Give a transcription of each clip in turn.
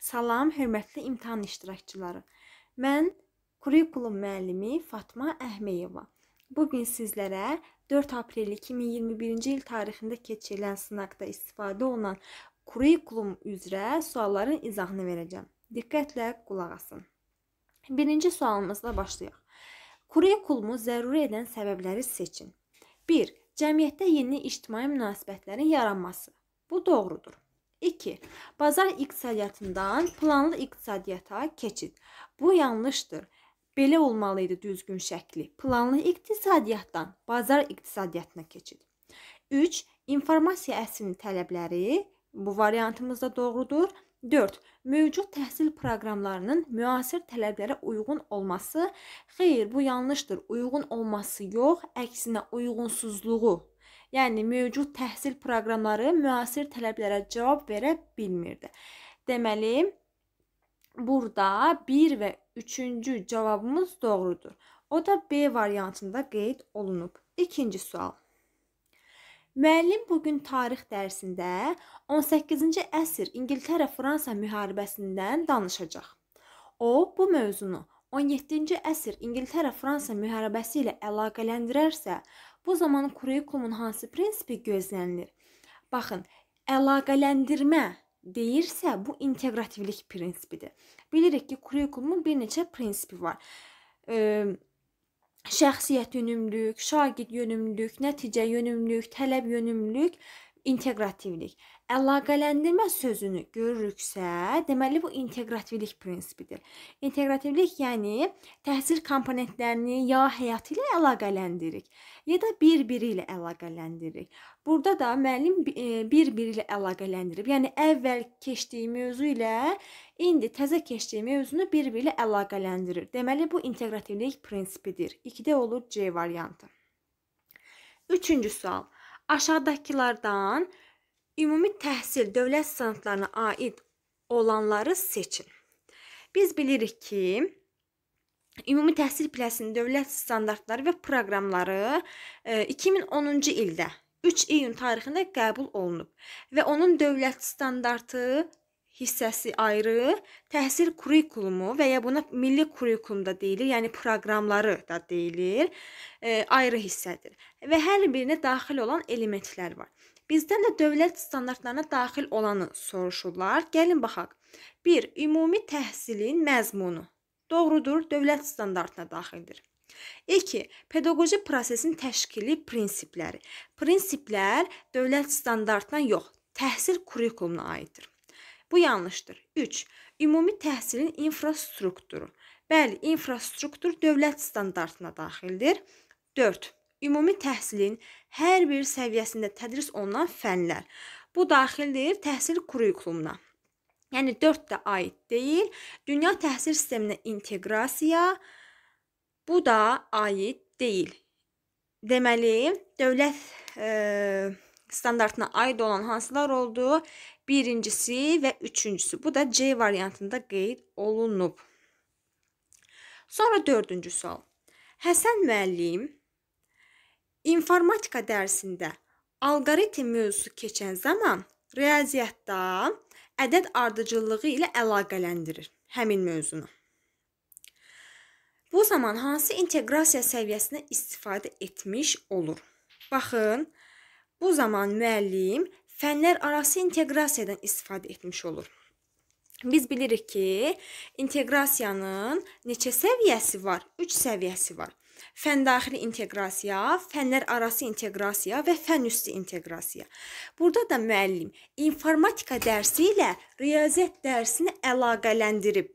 Salam, hörmətli imtahan iştirakçıları. Mən kurikulum müəllimi Fatma Əhməyeva. Bu gün sizlərə 4 aprel 2021-ci il tarixində keçirilən sınaqda istifadə olunan kurikulum üzrə sualların izahını verəcəm. Diqqətlə qulaq asın. Birinci sualımızla başlayaq. Kurikulumu zəruri edən səbəbləri seçin. 1. Cəmiyyətdə yeni ictimai münasibətlərin yaranması. Bu doğrudur. 2. Bazar iqtisadiyyatından planlı iqtisadiyyata keçid. Bu yanlışdır. Belə olmalı idi düzgün şəkli. Planlı iqtisadiyyatdan bazar iqtisadiyyatına keçid. 3. İnformasiya əsrinin tələbləri bu variantımız da doğrudur. 4. Mövcud təhsil proqramlarının müasir tələblərə uyğun olması. Xeyr, bu yanlışdır. Uyğun olması yox, əksinə uyğunsuzluğu Yəni mövcud təhsil proqramları müasir tələblərə cavab verə bilmirdi. Deməli, burada 1 və 3-cü cavabımız doğrudur. O da B variantında qeyd olunub. İkinci sual. Müəllim bu gün tarix dərsində 18-ci əsr İngiltərə-Fransa müharibəsindən danışacaq. O bu mövzunu 17-ci əsr İngiltərə-Fransa müharibəsi ilə əlaqələndirərsə, Bu zaman kurikumun hansı prinsipi gözlənilir? Baxın, əlaqələndirmə deyirsə, bu inteqrativlik prinsipidir. Bilirik ki, kurikulumun bir neçə prinsipi var. E, şəxsiyyət yönümlülük, şagird yönümlülük, nəticə yönümlülük, tələb yönümlülük inteqrativlik. Əlaqələndirmə sözünü görürüksə, deməli bu inteqrativlik prinsipidir. İnteqrativlik yəni təhsil komponentlərini ya həyatı ilə əlaqələndiririk, ya da bir-biri ilə əlaqələndiririk. Burada da müəllim e, bir-biri ilə əlaqələndirib, yəni əvvəl keçdiyi mövzu ilə indi təzə keçdiyi mövzunu bir-biri ilə əlaqələndirir. Deməli bu inteqrativlik prinsipidir. 2-də olur C variantı. 3-cü sual. Aşağıdakılardan ümumi təhsil dövlət standartlarına aid olanları seçin. Biz bilirik ki, ümumi təhsil pilləsinin dövlət standartları və proqramları 2010-cu e, ildə 3 iyun tarixində qəbul olunub və onun dövlət standartı hissəsi ayrı, təhsil kurikulumu və ya buna milli kurikulum da deyilir, yəni proqramları da deyilir, e, ayrı hissədir. Və hər birinə daxil olan elementlər var. Bizdən də dövlət standartlarına daxil olanı soruşurlar. Gəlin baxaq. 1. Ümumi təhsilin məzmunu. Doğrudur, dövlət standartına daxildir. 2. Pedaqoji prosesin təşkili prinsipləri. Prinsiplər dövlət standartına yox, təhsil kurikulumuna aiddir. Bu yanlışdır. 3. Ümumi təhsilin infrastrukturu. Bəli, infrastruktur dövlət standartına daxildir. 4. Ümumi təhsilin hər bir səviyyəsində tədris olunan fənlər. Bu daxildir təhsil kurikulumuna. Yəni 4 də aid deyil. Dünya təhsil sisteminə inteqrasiya bu da aid deyil. Deməli, dövlət e, standartına aid olan hansılar oldu? birincisi və üçüncüsü. Bu da C variantında qeyd olunub. Sonra dördüncü sual. Həsən müəllim informatika dərsində alqoritm mövzusu keçən zaman riyaziyyatda ədəd ardıcıllığı ilə əlaqələndirir həmin mövzunu. Bu zaman hansı inteqrasiya səviyyəsinə istifadə etmiş olur? Baxın, bu zaman müəllim fənlər arası inteqrasiyadan istifadə etmiş olur. Biz bilirik ki, inteqrasiyanın neçə səviyyəsi var? 3 səviyyəsi var. Fən daxili inteqrasiya, fənlər arası inteqrasiya və fən üstü inteqrasiya. Burada da müəllim informatika dərsi ilə riyaziyyat dərsini əlaqələndirib.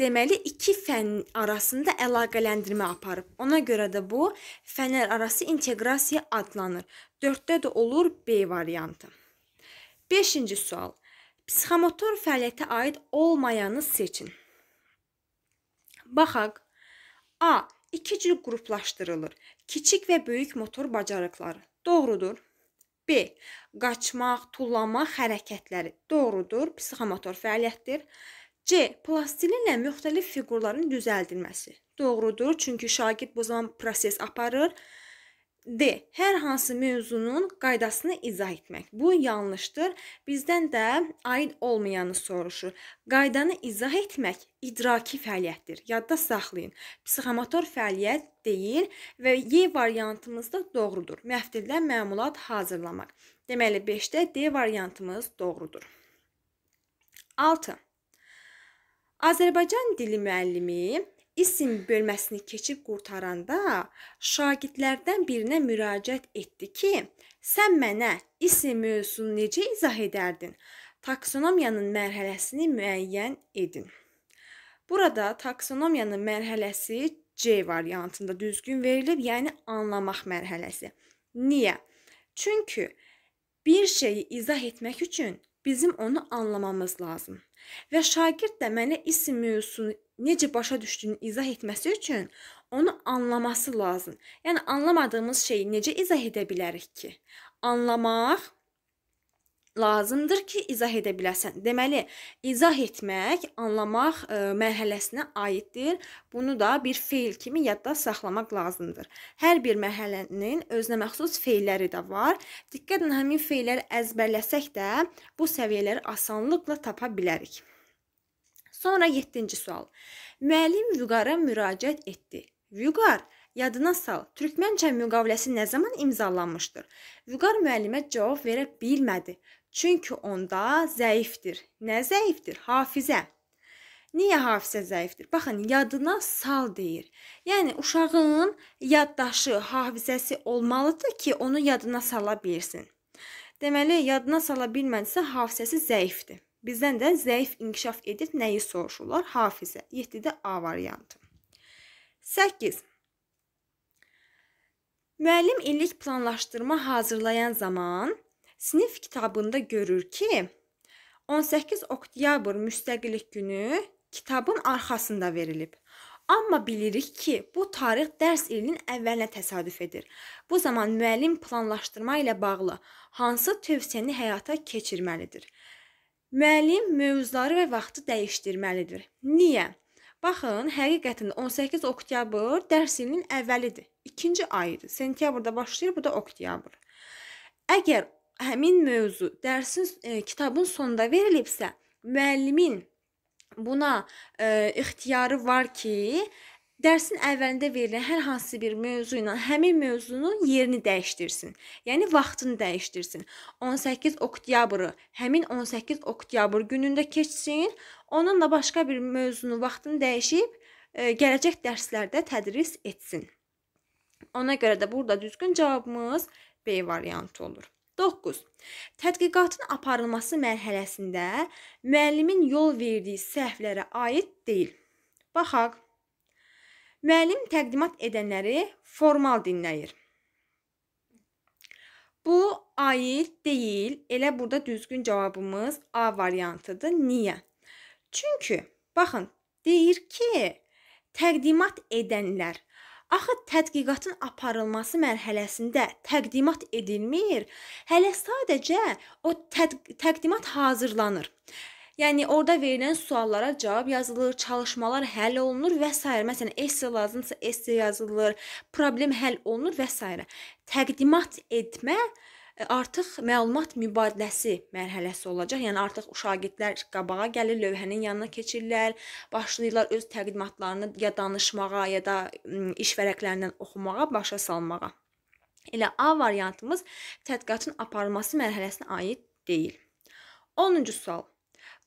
Deməli, iki fən arasında əlaqələndirmə aparıb. Ona görə də bu fənlər arası inteqrasiya adlanır. 4-də də olur B variantı. Beşinci sual. Psixomotor fəaliyyətə aid olmayanı seçin. Baxaq. A. İki cür qruplaşdırılır. Kiçik və böyük motor bacarıqları. Doğrudur. B. Qaçmaq, tullamaq hərəkətləri. Doğrudur. Psixomotor fəaliyyətdir. C. Plastilinlə müxtəlif fiqurların düzəldilməsi. Doğrudur. Çünki şagird bu zaman proses aparır D. Hər hansı mövzunun qaydasını izah etmək. Bu yanlışdır. Bizdən də aid olmayanı soruşur. Qaydanı izah etmək idraki fəaliyyətdir. Yadda saxlayın. Psixomotor fəaliyyət deyil və Y variantımız da doğrudur. Məftildən məmulat hazırlamaq. Deməli 5-də D variantımız doğrudur. 6. Azərbaycan dili müəllimi isim bölməsini keçib qurtaranda şagirdlərdən birinə müraciət etdi ki, sən mənə isim mövzusunu necə izah edərdin? Taksonomiyanın mərhələsini müəyyən edin. Burada taksonomiyanın mərhələsi C variantında düzgün verilib, yəni anlamaq mərhələsi. Niyə? Çünki bir şeyi izah etmək üçün bizim onu anlamamız lazım. Və şagird də mənə isim mövzusunu necə başa düşdüyünü izah etməsi üçün onu anlaması lazım. Yəni anlamadığımız şeyi necə izah edə bilərik ki? Anlamaq lazımdır ki, izah edə biləsən. Deməli, izah etmək, anlamaq ə, e, mərhələsinə aiddir. Bunu da bir feil kimi yadda saxlamaq lazımdır. Hər bir mərhələnin özünə məxsus feilləri də var. Diqqətlə həmin feilləri əzbərləsək də bu səviyyələri asanlıqla tapa bilərik. Sonra 7-ci sual. Müəllim Vüqara müraciət etdi. Vüqar, yadına sal, Türkmənçə müqaviləsi nə zaman imzalanmışdır? Vüqar müəllimə cavab verə bilmədi. Çünki onda zəifdir. Nə zəifdir? Hafizə. Niyə hafizə zəifdir? Baxın, yadına sal deyir. Yəni uşağın yaddaşı, hafizəsi olmalıdır ki, onu yadına sala bilsin. Deməli, yadına sala bilmədisə hafizəsi zəifdir. Bizdən də zəif inkişaf edib nəyi soruşurlar? Hafizə. 7-də A variantı. 8. Müəllim illik planlaşdırma hazırlayan zaman sinif kitabında görür ki, 18 oktyabr müstəqillik günü kitabın arxasında verilib. Amma bilirik ki, bu tarix dərs ilinin əvvəlinə təsadüf edir. Bu zaman müəllim planlaşdırma ilə bağlı hansı tövsiyəni həyata keçirməlidir? Müəllim mövzuları və vaxtı dəyişdirməlidir. Niyə? Baxın, həqiqətən 18 oktyabr dərs ilinin əvvəlidir. 2-ci ayıdır. Sentyabrda başlayır, bu da oktyabr. Əgər həmin mövzu dərsin e, kitabın sonunda verilibsə, müəllimin buna e, ixtiyarı var ki, Dərsin əvvəlində verilən hər hansı bir mövzu ilə həmin mövzunun yerini dəyişdirsin. Yəni vaxtını dəyişdirsin. 18 oktyabrı həmin 18 oktyabr günündə keçsin. Onunla başqa bir mövzunu vaxtını dəyişib e, gələcək dərslərdə tədris etsin. Ona görə də burada düzgün cavabımız B variantı olur. 9. Tədqiqatın aparılması mərhələsində müəllimin yol verdiyi səhvlərə aid deyil. Baxaq Müəllim təqdimat edənləri formal dinləyir. Bu aid deyil. Elə burada düzgün cavabımız A variantıdır. Niyə? Çünki baxın, deyir ki, təqdimat edənlər Axı tədqiqatın aparılması mərhələsində təqdimat edilmir. Hələ sadəcə o təd təqdimat hazırlanır. Yəni orada verilən suallara cavab yazılır, çalışmalar həll olunur və s. Məsələn, esse lazımsa esse yazılır, problem həll olunur və s. Təqdimat etmə e, artıq məlumat mübadiləsi mərhələsi olacaq. Yəni artıq şagirdlər qabağa gəlir, lövhənin yanına keçirlər, başlayırlar öz təqdimatlarını ya danışmağa, ya da iş vərəqlərindən oxumağa, başa salmağa. Elə A variantımız tədqiqatın aparılması mərhələsinə aid deyil. 10-cu sual.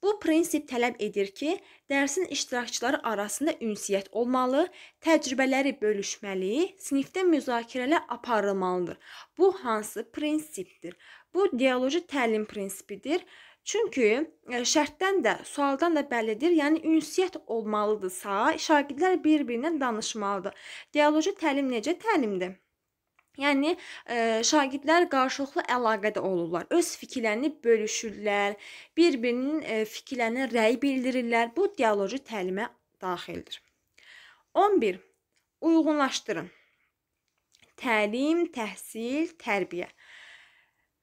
Bu prinsip tələb edir ki, dərsin iştirakçıları arasında ünsiyyət olmalı, təcrübələri bölüşməli, sinifdə müzakirələr aparılmalıdır. Bu hansı prinsipdir? Bu dialoji təlim prinsipidir. Çünki e, şərtdən də, sualdan da bəllidir. Yəni ünsiyyət olmalıdırsa, şagirdlər bir-birinə danışmalıdır. Dialoji təlim necə təlimdir? Yəni ə, e, şagirdlər qarşılıqlı əlaqədə olurlar. Öz fikirlərini bölüşürlər, bir-birinin e, fikirlərinə rəy bildirirlər. Bu dialoji təlimə daxildir. 11. Uyğunlaşdırın. Təlim, təhsil, tərbiyə.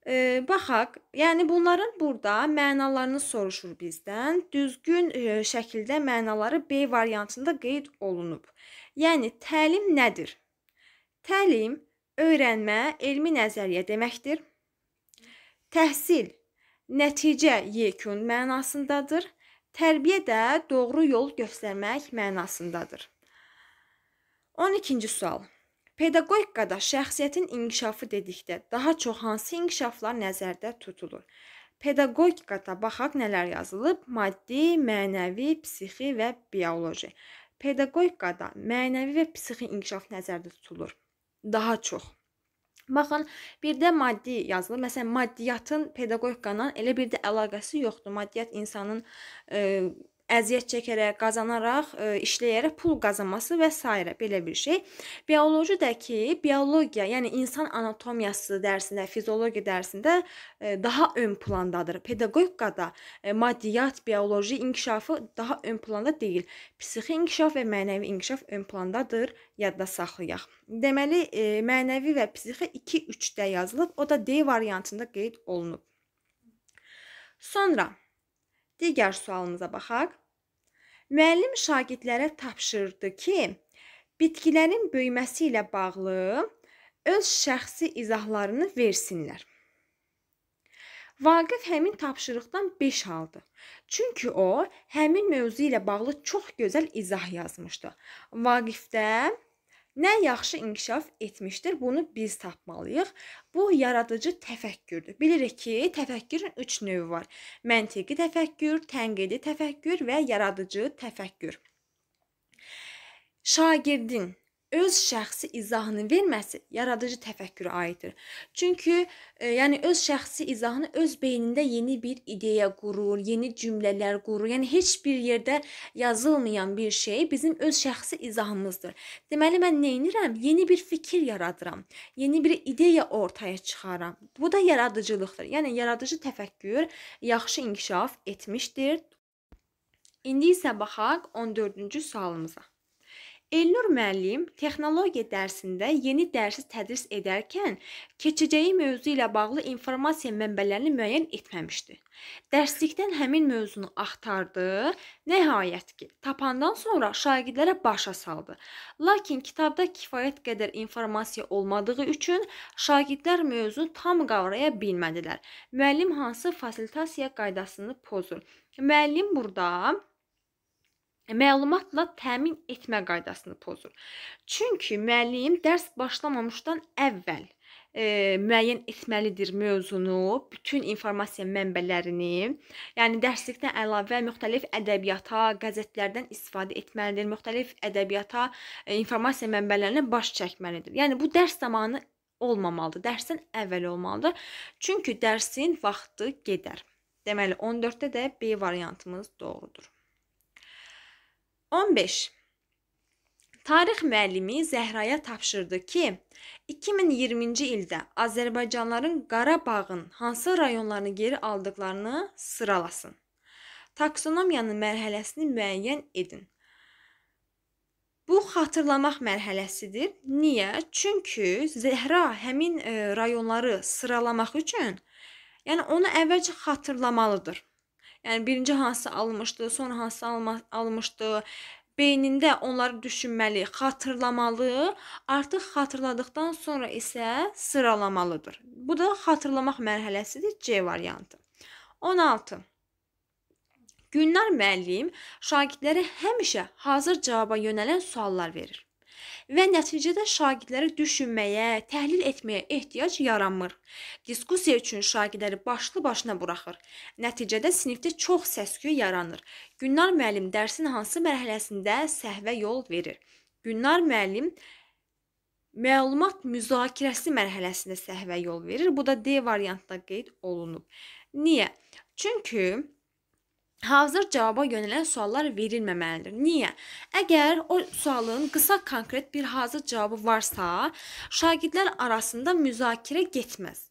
E, baxaq, yəni bunların burada mənalarını soruşur bizdən. Düzgün e, şəkildə mənaları B variantında qeyd olunub. Yəni təlim nədir? Təlim Öyrənmə elmi nəzəriyyə deməkdir. Təhsil nəticə yekun mənasındadır. Tərbiyə də doğru yol göstərmək mənasındadır. 12-ci sual. Pedaqogikada şəxsiyyətin inkişafı dedikdə daha çox hansı inkişaflar nəzərdə tutulur? Pedaqogikada baxaq nələr yazılıb? Maddi, mənəvi, psixi və bioloji. Pedaqogikada mənəvi və psixi inkişaf nəzərdə tutulur daha çox. Baxın, bir də maddi yazılır. Məsələn, maddiyyatın pedaqogikadan elə bir də əlaqəsi yoxdur. Maddiyyat insanın e, əziyyət çəkərək, qazanaraq, e, işləyərək pul qazanması və s. belə bir şey. Bioloji də ki, biologiya, yəni insan anatomiyası dərsində, fiziologiya dərsində e, daha ön plandadır. Pedaqogikada e, maddiyat, bioloji inkişafı daha ön planda deyil. Psixi inkişaf və mənəvi inkişaf ön plandadır. Yadda saxlayaq. Deməli, mənəvi və psixi 2-3-də yazılıb, o da D variantında qeyd olunub. Sonra Digər sualımıza baxaq. Müəllim şagirdlərə tapşırdı ki, bitkilərin böyüməsi ilə bağlı öz şəxsi izahlarını versinlər. Vaqif həmin tapşırıqdan 5 aldı. Çünki o həmin mövzu ilə bağlı çox gözəl izah yazmışdı. Vaqifdə Nə yaxşı inkişaf etmişdir, bunu biz tapmalıyıq. Bu yaradıcı təfəkkürdür. Bilirik ki, təfəkkürün 3 növü var: məntiqi təfəkkür, tənqidi təfəkkür və yaradıcı təfəkkür. Şagirdin öz şəxsi izahını verməsi yaradıcı təfəkkürə aiddir. Çünki e, yəni öz şəxsi izahını öz beynində yeni bir ideya qurur, yeni cümlələr qurur. Yəni heç bir yerdə yazılmayan bir şey bizim öz şəxsi izahımızdır. Deməli mən nə edirəm? Yeni bir fikir yaradıram. Yeni bir ideya ortaya çıxaram. Bu da yaradıcılıqdır. Yəni yaradıcı təfəkkür yaxşı inkişaf etmişdir. İndi isə baxaq 14-cü sualımıza. Elnur müəllim texnologiya dərsində yeni dərsi tədris edərkən keçəcəyi mövzu ilə bağlı informasiya mənbələrini müəyyən etməmişdi. Dərslikdən həmin mövzunu axtardı, nəhayət ki, tapandan sonra şagirdlərə başa saldı. Lakin kitabda kifayət qədər informasiya olmadığı üçün şagirdlər mövzunu tam qavraya bilmədilər. Müəllim hansı fasilitasiyaya qaydasını pozur? Müəllim burada məlumatla təmin etmə qaydasını pozur. Çünki müəllim dərs başlamamışdan əvvəl e, müəyyən etməlidir mövzunu, bütün informasiya mənbələrini. Yəni dərslikdən əlavə müxtəlif ədəbiyyata, qəzetlərdən istifadə etməlidir, müxtəlif ədəbiyyata, e, informasiya mənbələrinə baş çəkməlidir. Yəni bu dərs zamanı olmamalıdır. Dərsdən əvvəl olmalıdır. Çünki dərsin vaxtı gedər. Deməli 14-də də B variantımız doğrudur. 15. Tarix müəllimi Zəhraya tapşırdı ki, 2020-ci ildə Azərbaycanlıların Qarabağın hansı rayonlarını geri aldıqlarını sıralasın. Taksonomiyanın mərhələsini müəyyən edin. Bu xatırlamaq mərhələsidir. Niyə? Çünki Zəhra həmin e, rayonları sıralamaq üçün, yəni onu əvvəlcə xatırlamalıdır. Yəni birinci hansı alınmışdı, sonra hansı alınmışdı. Beynində onları düşünməli, xatırlamalı, artıq xatırladıqdan sonra isə sıralamalıdır. Bu da xatırlamaq mərhələsidir C variantı. 16. Günnar müəllim şagirdlərə həmişə hazır cavaba yönələn suallar verir və nəticədə şagirdlərə düşünməyə, təhlil etməyə ehtiyac yaranmır. Diskussiya üçün şagirdləri başlı-başına buraxır. Nəticədə sinifdə çox səs-küy yaranır. Günnar müəllim dərsin hansı mərhələsində səhvə yol verir? Günnar müəllim məlumat müzakirəsi mərhələsində səhvə yol verir. Bu da D variantda qeyd olunub. Niyə? Çünki hazır cavaba yönələn suallar verilməməlidir. Niyə? Əgər o sualın qısa konkret bir hazır cavabı varsa, şagirdlər arasında müzakirə getməz.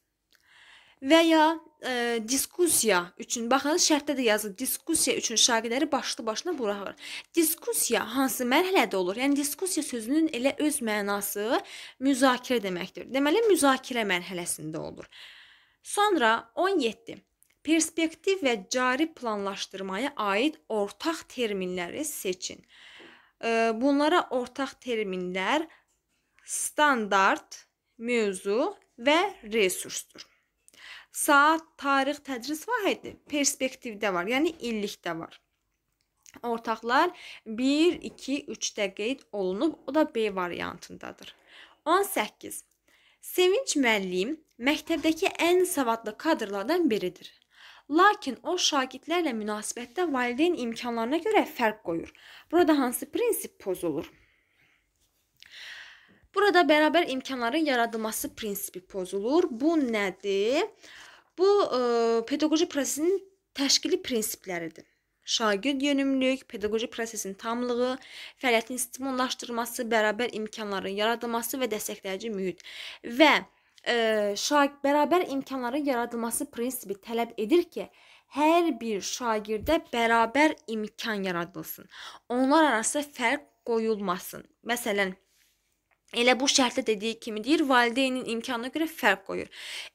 Və ya e, diskussiya üçün baxın şərtdə də yazılıb diskussiya üçün şagirdləri başlı-başına buraxır. Diskussiya hansı mərhələdə olur? Yəni diskussiya sözünün elə öz mənası müzakirə deməkdir. Deməli müzakirə mərhələsində olur. Sonra 17 Perspektiv və cari planlaşdırmaya aid ortaq terminləri seçin. Bunlara ortaq terminlər standart, mövzu və resursdur. Saat, tarix, tədris vahidi perspektivdə var, yəni illikdə var. Ortaqlar 1, 2, 3-də qeyd olunub, o da B variantındadır. 18. Sevinç müəllim məktəbdəki ən savadlı kadrlardan biridir. Lakin o şagirdlərlə münasibətdə valideyn imkanlarına görə fərq qoyur. Burada hansı prinsip pozulur? Burada bərabər imkanların yaradılması prinsipi pozulur. Bu nədir? Bu e, pedaqoji prosesin təşkili prinsipləridir. Şagird yönümlülük, pedaqoji prosesin tamlığı, fəaliyyətin stimullaşdırılması, bərabər imkanların yaradılması və dəstəkləyici mühit. Və e, şag bərabər imkanların yaradılması prinsipi tələb edir ki, hər bir şagirdə bərabər imkan yaradılsın. Onlar arasında fərq qoyulmasın. Məsələn, Elə bu şərtdə dediyi kimi deyir, valideynin imkanına görə fərq qoyur.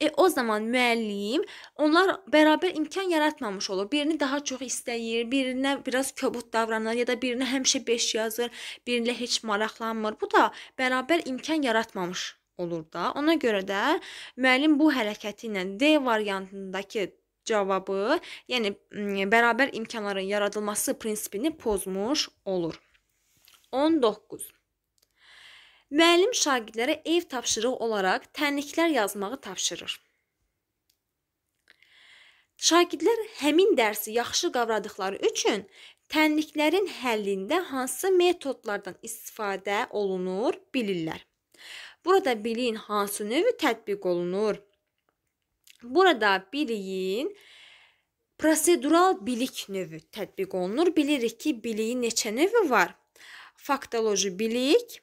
E o zaman müəllim onlar bərabər imkan yaratmamış olur. Birini daha çox istəyir, birinə biraz kobud davranır ya da birinə həmişə 5 yazır, birinlə heç maraqlanmır. Bu da bərabər imkan yaratmamış olur da. Ona görə də müəllim bu hərəkəti ilə D variantındakı cavabı, yəni bərabər imkanların yaradılması prinsipini pozmuş olur. 19. Müəllim şagirdlərə ev tapşırığı olaraq tənliklər yazmağı tapşırır. Şagirdlər həmin dərsi yaxşı qavradıqları üçün tənliklərin həllində hansı metodlardan istifadə olunur bilirlər. Burada biliyin hansı növü tətbiq olunur? Burada biliyin prosedural bilik növü tətbiq olunur. Bilirik ki, biliyin neçə növü var? Faktoloji bilik,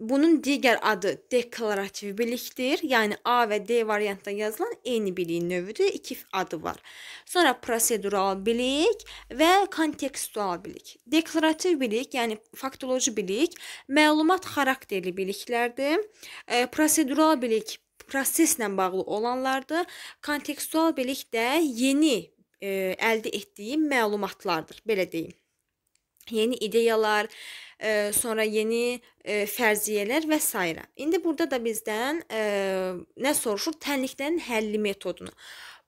Bunun digər adı deklarativ bilikdir. Yəni A və D variantda yazılan eyni bilik növüdür. İki adı var. Sonra prosedural bilik və kontekstual bilik. Deklarativ bilik, yəni faktoloji bilik məlumat xarakterli biliklərdir. E, prosedural bilik proseslə bağlı olanlardır. Kontekstual bilik də yeni e, əldə etdiyi məlumatlardır, belə deyim yeni ideyalar, e, sonra yeni e, fərziyyələr və s. İndi burada da bizdən e, nə soruşur? Tənliklərin həlli metodunu.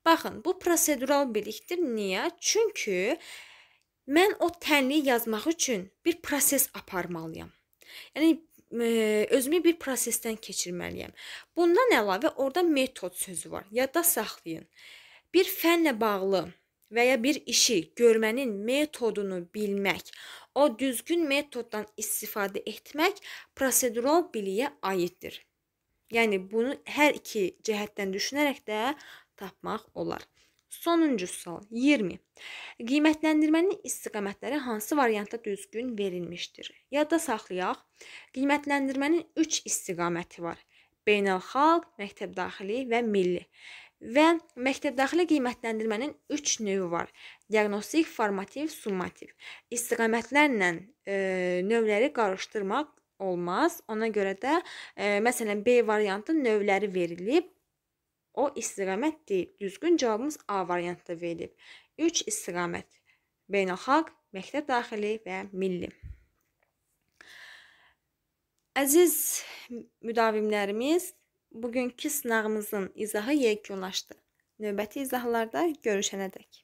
Baxın, bu prosedural bilikdir. Niyə? Çünki mən o tənliyi yazmaq üçün bir proses aparmalıyam. Yəni özümü bir prosesdən keçirməliyəm. Bundan əlavə orada metod sözü var. Yadda saxlayın. Bir fənlə bağlı və ya bir işi görmənin metodunu bilmək, o düzgün metoddan istifadə etmək prosedural biliyə aiddir. Yəni bunu hər iki cəhətdən düşünərək də tapmaq olar. Sonuncu sual 20. Qiymətləndirmənin istiqamətləri hansı variantda düzgün verilmişdir? Yadda saxlayaq. Qiymətləndirmənin 3 istiqaməti var. Beynəlxalq, məktəbdaxili və milli. Və məktəbdaxili qiymətləndirmənin 3 növü var. Diaqnostik, formativ, summativ. İstiqamətlərlə e, növləri qarışdırmaq olmaz. Ona görə də e, məsələn B variantı növləri verilib. O istiqamət deyil. Düzgün cavabımız A variantı verilib. 3 istiqamət: beynəlxalq, məktəb daxili və milli. Əziz müdavimlərimiz, Bugünkü sınağımızın izahı yekunlaşdı. Növbəti izahlarda görüşənədək.